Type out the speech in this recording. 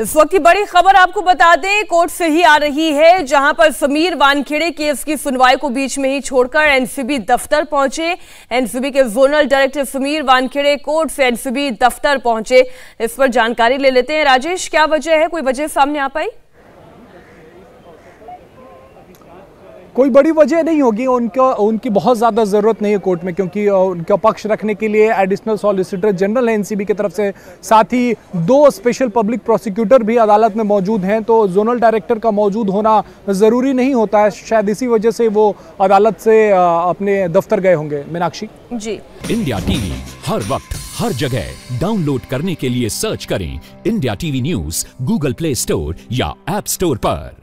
इस वक्त की बड़ी खबर आपको बता दें कोर्ट से ही आ रही है जहां पर समीर वानखेड़े केस की सुनवाई को बीच में ही छोड़कर एनसीबी दफ्तर पहुंचे एनसीबी के zonal director Sameer Wankhede court से एनसीबी दफ्तर पहुंचे इस पर जानकारी ले लेते हैं राजेश क्या वजह है कोई वजह सामने आ पाई कोई बड़ी वजह नहीं होगी उनका उनकी बहुत ज़्यादा ज़रूरत नहीं है कोर्ट में क्योंकि उनका पक्ष रखने के लिए एडिशनल सॉलिसिटर जनरल है एनसीबी की तरफ से साथ ही दो स्पेशल पब्लिक प्रोसिक्यूटर भी अदालत में मौजूद हैं तो जोनल डायरेक्टर का मौजूद होना ज़रूरी नहीं होता है शायद इसी वजह से वो अदालत से अपने दफ्तर गए होंगे मीनाक्षी जी इंडिया टीवी हर वक्त हर जगह डाउनलोड करने के लिए सर्च करें India TV news Google Play Store या एप स्टोर पर